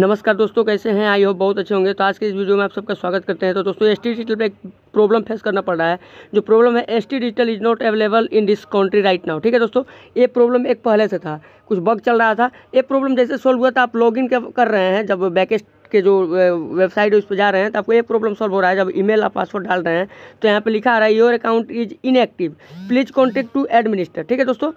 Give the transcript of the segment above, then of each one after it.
नमस्कार दोस्तों कैसे हैं आई होप बहुत अच्छे होंगे तो आज के इस वीडियो में आप सबका स्वागत करते हैं तो दोस्तों एस टी डिजिटल पर एक प्रॉब्लम फेस करना पड़ रहा है जो प्रॉब्लम है S T digital is not available in this country right now ठीक है दोस्तों ये प्रॉब्लम एक पहले से था कुछ बग चल रहा था ये प्रॉब्लम जैसे सॉल्व हुआ था आप लॉग इन कर रहे हैं जब बैकेस्ट के जो वेबसाइट है उस पर जा रहे हैं तो आपको ये प्रॉब्लम सॉल्व हो रहा है जब ईमेल आप पासवर्ड डाल रहे हैं तो यहाँ पर लिखा आ रहा है your account is inactive please contact to administer ठीक है दोस्तों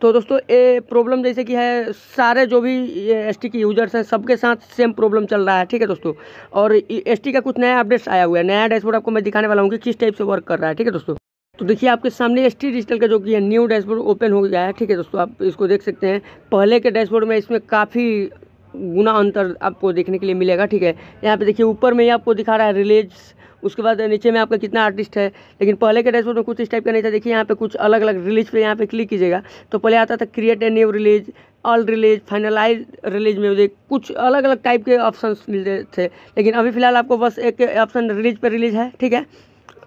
तो दोस्तों ये प्रॉब्लम जैसे कि है सारे जो भी एस के यूज़र्स हैं सबके साथ सेम प्रॉब्लम चल रहा है ठीक है दोस्तों और एस का कुछ नया अपडेट्स आया हुआ है नया डैशबोर्ड आपको मैं दिखाने वाला हूँ कि किस टाइप से वर्क कर रहा है ठीक है दोस्तों तो देखिए आपके सामने एस डिजिटल का जो कि है न्यू डैशबोर्ड ओपन हो गया है ठीक है दोस्तों आप इसको देख सकते हैं पहले के डैशबोर्ड में इसमें काफ़ी गुना अंतर आपको देखने के लिए मिलेगा ठीक है यहाँ पे देखिए ऊपर में ही आपको दिखा रहा है रिलेज उसके बाद नीचे में आपका कितना आर्टिस्ट है लेकिन पहले के डैशबोर्ड में कुछ इस टाइप का नहीं था देखिए यहाँ पे कुछ अलग अलग रिलीज पे यहाँ पे क्लिक कीजिएगा तो पहले आता था create a new release all release finalise release में मुझे कुछ अलग अलग टाइप के ऑप्शन मिलते थे लेकिन अभी फ़िलहाल आपको बस एक ऑप्शन रिलीज पर रिलीज है ठीक है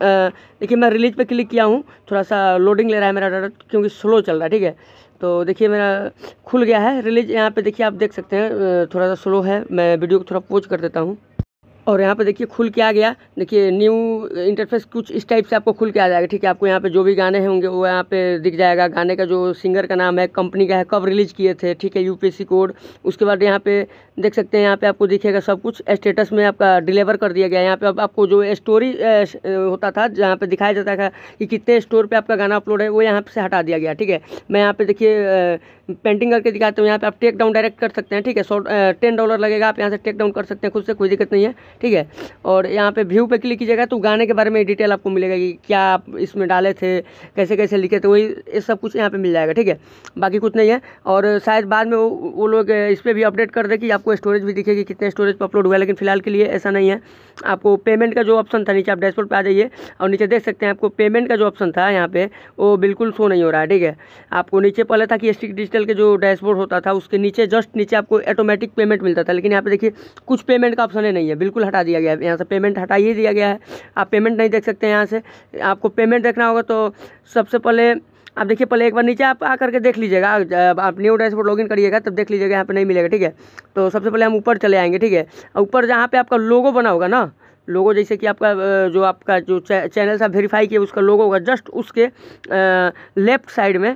देखिए मैं रिलीज पर क्लिक किया हूँ थोड़ा सा लोडिंग ले रहा है मेरा डाटा क्योंकि स्लो चल रहा है ठीक है तो देखिए मेरा खुल गया है रिलीज यहाँ पे देखिए आप देख सकते हैं थोड़ा सा स्लो है मैं वीडियो को थोड़ा पोज कर देता हूँ और यहाँ पे देखिए खुल के आ गया देखिए न्यू इंटरफेस कुछ इस टाइप से आपको खुल के आ जाएगा ठीक है आपको यहाँ पे जो भी गाने होंगे वो यहाँ पे दिख जाएगा गाने का जो सिंगर का नाम है कंपनी का है कब रिलीज़ किए थे ठीक है यूपीएससी कोड उसके बाद यहाँ पे देख सकते हैं यहाँ पे आपको दिखेगा सब कुछ स्टेटस में आपका डिलीवर कर दिया गया यहाँ पर अब आपको जो स्टोरी होता था जहाँ पर दिखाया जाता था कि कितने स्टोर पर आपका गाना अपलोड है वो यहाँ से हटा दिया गया ठीक है मैं यहाँ पर देखिए पेंटिंग करके दिखाता हूँ यहाँ पर आप टेक डाउन डायरेक्ट कर सकते हैं ठीक है सौ टेन डॉलर लगेगा आप यहाँ से टेक डाउन कर सकते हैं खुद से कोई दिक्कत नहीं है ठीक है और यहाँ पे व्यू पे क्लिक कीजिएगा तो गाने के बारे में डिटेल आपको मिलेगा कि क्या आप इसमें डाले थे कैसे कैसे लिखे थे वही ये सब कुछ यहाँ पे मिल जाएगा ठीक है बाकी कुछ नहीं है और शायद बाद में वो वो लोग इस पर भी अपडेट कर दे कि आपको स्टोरेज भी दिखेगी कितने स्टोरेज पर अपलोड हुआ लेकिन फिलहाल के लिए ऐसा नहीं है आपको पेमेंट का जो ऑप्शन था नीचे आप डैशबोर्ड पर आ जाइए और नीचे देख सकते हैं आपको पेमेंट का जो ऑप्शन था यहाँ पे वो बिल्कुल शो नहीं हो रहा है ठीक है आपको नीचे पहले था कि एस डिजिटल के जो डैशबोर्ड होता था उसके नीचे जस्ट नीचे आपको ऑटोमेटिक पेमेंट मिलता था लेकिन यहाँ पे देखिए कुछ पेमेंट का ऑप्शन ही नहीं है बिल्कुल हटा दिया गया है यहाँ से पेमेंट हटा ही दिया गया है आप पेमेंट नहीं देख सकते यहाँ से आपको पेमेंट देखना होगा तो सबसे पहले आप देखिए पहले एक बार नीचे आप आ करके देख लीजिएगा आप न्यू डैशबोर्ड लॉगिन करिएगा तब देख लीजिएगा यहाँ पे नहीं मिलेगा ठीक है तो सबसे पहले हम ऊपर चले आएंगे ठीक है ऊपर जहाँ पे आपका लोगो बना होगा ना लोगो जैसे कि आपका जो आपका जो चैनल सा वेरीफाई किया उसका लोगो होगा जस्ट उसके लेफ्ट साइड में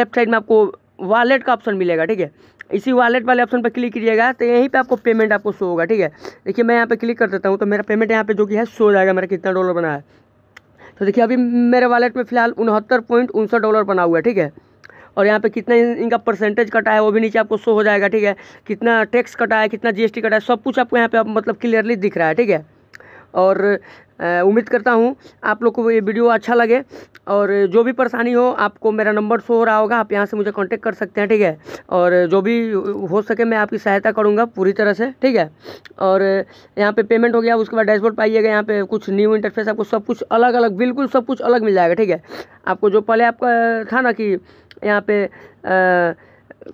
लेफ्ट साइड में आपको वॉलेट का ऑप्शन मिलेगा ठीक है इसी वॉलेट वाले ऑप्शन पर क्लिक कीजिएगा तो यहीं पे आपको पेमेंट आपको शो होगा ठीक है देखिए मैं यहाँ पे क्लिक कर देता हूँ तो मेरा पेमेंट यहाँ पे जो कि है शो हो जाएगा मेरा कितना डॉलर बना है तो देखिए अभी मेरे वॉलेट में फिलहाल उनहत्तर पॉइंट उनसठ डॉलर बना हुआ है ठीक है और यहाँ पे कितना इनका परसेंटेज कटा है वो भी नीचे आपको शो हो जाएगा ठीक है कितना टैक्स कटा है कितना जीएसटी कटा है सब कुछ आपको यहाँ पे आप मतलब क्लियरली दिख रहा है ठीक है और उम्मीद करता हूँ आप लोग को ये वीडियो अच्छा लगे और जो भी परेशानी हो आपको मेरा नंबर शो हो रहा होगा आप यहाँ से मुझे कांटेक्ट कर सकते हैं ठीक है और जो भी हो सके मैं आपकी सहायता करूँगा पूरी तरह से ठीक है और यहाँ पे पेमेंट हो गया उसके बाद डैशबोर्ड पाइएगा यहाँ पे कुछ न्यू इंटरफेस आपको सब कुछ अलग अलग बिल्कुल सब कुछ अलग मिल जाएगा ठीक है आपको जो पहले आपका था ना कि यहाँ पे आ,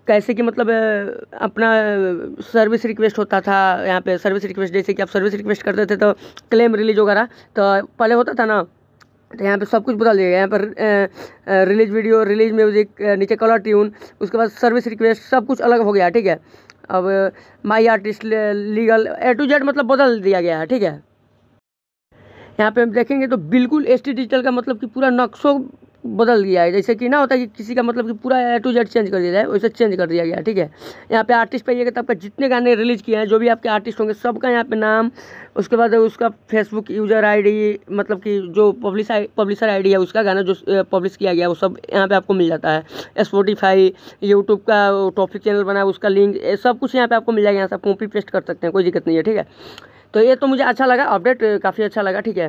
कैसे कि मतलब अपना सर्विस रिक्वेस्ट होता था यहाँ पे सर्विस रिक्वेस्ट जैसे कि आप सर्विस रिक्वेस्ट करते थे तो क्लेम रिलीज वगैरह तो पहले होता था ना तो यहाँ पे सब कुछ बता दिया यहाँ पर रिलीज वीडियो रिलीज म्यूज़िक नीचे कलर ट्यून उसके बाद सर्विस रिक्वेस्ट सब कुछ अलग हो गया ठीक है अब my artist legal A to Z मतलब बदल दिया गया है ठीक है यहाँ पे हम देखेंगे तो बिल्कुल एस डिजिटल का मतलब कि पूरा नक्शों बदल दिया है जैसे कि ना होता है कि किसी का मतलब कि पूरा ए टू जेड चेंज कर दिया जाए वैसे चेंज कर दिया गया ठीक है यहाँ पे आर्टिस्ट पाइएगा तब आपका जितने गाने रिलीज़ किए हैं जो भी आपके आर्टिस्ट होंगे सबका यहाँ पे नाम उसके बाद उसका फेसबुक यूज़र आईडी मतलब कि जो पब्लिस पब्लिशर आईडी है उसका गाना जो पब्लिश किया गया वो सब यहाँ पर आपको मिल जाता है स्पोटीफाई यूट्यूब का टॉपिक चैनल बना उसका लिंक सब कुछ यहाँ पर आपको मिल जाएगा यहाँ से आप कॉपी पेस्ट कर सकते हैं कोई दिक्कत नहीं है ठीक है तो ये तो मुझे अच्छा लगा अपडेट काफ़ी अच्छा लगा ठीक है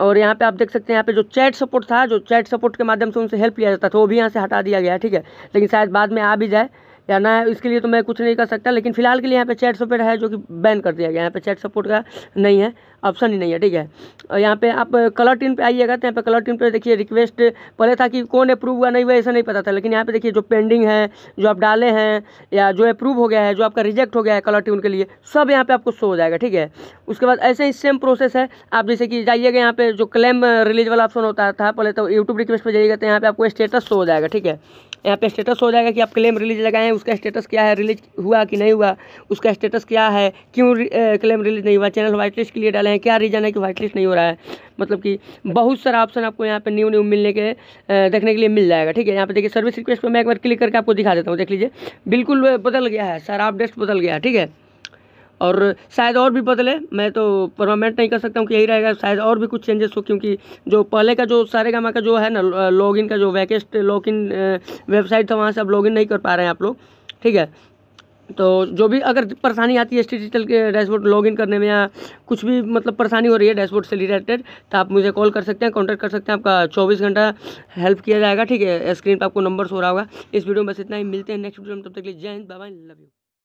और यहाँ पे आप देख सकते हैं यहाँ पे जो चैट सपोर्ट था जो चैट सपोर्ट के माध्यम से उनसे हेल्प लिया जाता था वो भी यहाँ से हटा दिया गया ठीक है लेकिन शायद बाद में आ भी जाए या ना इसके लिए तो मैं कुछ नहीं कर सकता लेकिन फिलहाल के लिए यहाँ पे चैट सपोर्ट है जो कि बैन कर दिया गया यहाँ पे चैट सपोर्ट का नहीं है ऑप्शन ही नहीं है ठीक है और यहाँ पे आप कलर टीम पे आइएगा तो यहाँ पे कलर टीम पे देखिए रिक्वेस्ट पहले था कि कौन अप्रूव हुआ नहीं हुआ ऐसा नहीं पता था लेकिन यहाँ पे देखिए जो पेंडिंग है जो आप डाले हैं या जो अप्रूव हो गया है जो आपका रिजेक्ट हो गया है कलर ट्यून के लिए सब यहाँ पे आपको शो हो जाएगा ठीक है उसके बाद ऐसे ही सेम प्रोसेस है आप जैसे कि जाइएगा यहाँ पे जो क्लेम रिलीज वाला ऑप्शन होता था पहले तो यूट्यूब रिक्वेस्ट पर जाइएगा तो यहाँ पे आपको स्टेटस शो हो जाएगा ठीक है यहाँ पे स्टेटस हो जाएगा कि आप क्लेम रिलीज लगाए हैं उसका स्टेटस क्या है रिलीज हुआ कि नहीं हुआ उसका स्टेटस क्या है क्यों क्लेम रिलीज नहीं हुआ चैनल व्हाइट लिस्ट के लिए डाले हैं क्या रीज़न है कि व्हाइट लिस्ट नहीं हो रहा है मतलब कि बहुत सारा ऑप्शन आपको यहाँ पे न्यू न्यू मिलने के देखने के लिए मिल जाएगा ठीक है यहाँ पे देखिए सर्विस रिक्वेस्ट पर मैं एक बार क्लिक करके आपको दिखा देता हूँ देख लीजिए बिल्कुल बदल गया है सारा अपडेट बदल गया ठीक है और शायद और भी बदले मैं तो परमानेंट नहीं कर सकता हूँ कि यही रहेगा शायद और भी कुछ चेंजेस हो क्योंकि जो पहले का जो सारे गामा का जो है ना लॉगिन का जो वैकेस्ट लॉगिन वेबसाइट था वहाँ से अब लॉगिन नहीं कर पा रहे हैं आप लोग ठीक है तो जो भी अगर परेशानी आती है डिजिटल के डैशबोर्ड लॉगिन करने में या कुछ भी मतलब परेशानी हो रही है डैशबोर्ड से रिलेटेड तो आप मुझे कॉल कर सकते हैं कॉन्टैक्ट कर सकते हैं आपका चौबीस घंटा हेल्प किया जाएगा ठीक है स्क्रीन पर आपको नंबर हो रहा होगा इस वीडियो में बस इतना ही मिलते हैं नेक्स्ट वीडियो में तब तक लिए जय हिंद बाबा लव यू